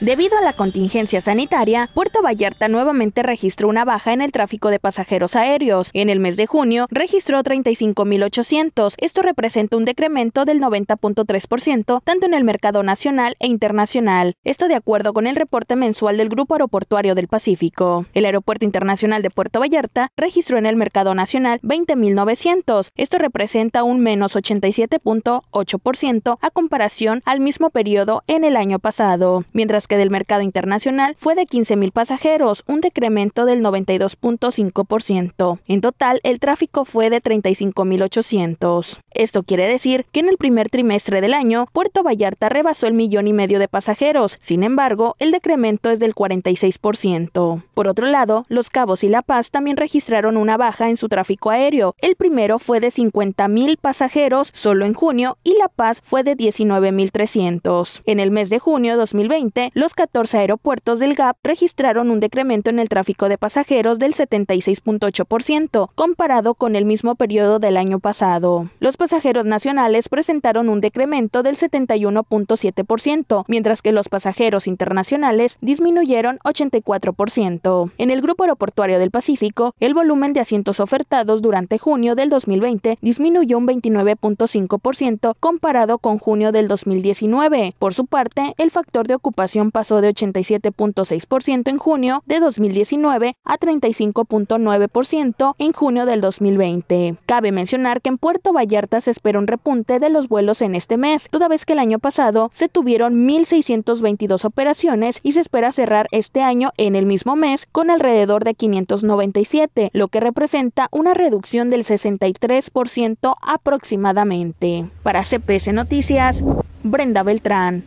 Debido a la contingencia sanitaria, Puerto Vallarta nuevamente registró una baja en el tráfico de pasajeros aéreos. En el mes de junio registró 35.800. Esto representa un decremento del 90.3% tanto en el mercado nacional e internacional. Esto de acuerdo con el reporte mensual del Grupo Aeroportuario del Pacífico. El Aeropuerto Internacional de Puerto Vallarta registró en el mercado nacional 20.900. Esto representa un menos 87.8% a comparación al mismo periodo en el año pasado, mientras del mercado internacional fue de 15.000 pasajeros, un decremento del 92.5%. En total, el tráfico fue de 35.800. Esto quiere decir que en el primer trimestre del año, Puerto Vallarta rebasó el millón y medio de pasajeros, sin embargo, el decremento es del 46%. Por otro lado, Los Cabos y La Paz también registraron una baja en su tráfico aéreo. El primero fue de 50.000 pasajeros solo en junio y La Paz fue de 19.300. En el mes de junio de 2020, los 14 aeropuertos del GAP registraron un decremento en el tráfico de pasajeros del 76.8%, comparado con el mismo periodo del año pasado. Los pasajeros nacionales presentaron un decremento del 71.7%, mientras que los pasajeros internacionales disminuyeron 84%. En el Grupo Aeroportuario del Pacífico, el volumen de asientos ofertados durante junio del 2020 disminuyó un 29.5% comparado con junio del 2019. Por su parte, el factor de ocupación pasó de 87.6% en junio de 2019 a 35.9% en junio del 2020. Cabe mencionar que en Puerto Vallarta se espera un repunte de los vuelos en este mes, toda vez que el año pasado se tuvieron 1.622 operaciones y se espera cerrar este año en el mismo mes con alrededor de 597, lo que representa una reducción del 63% aproximadamente. Para CPS Noticias, Brenda Beltrán.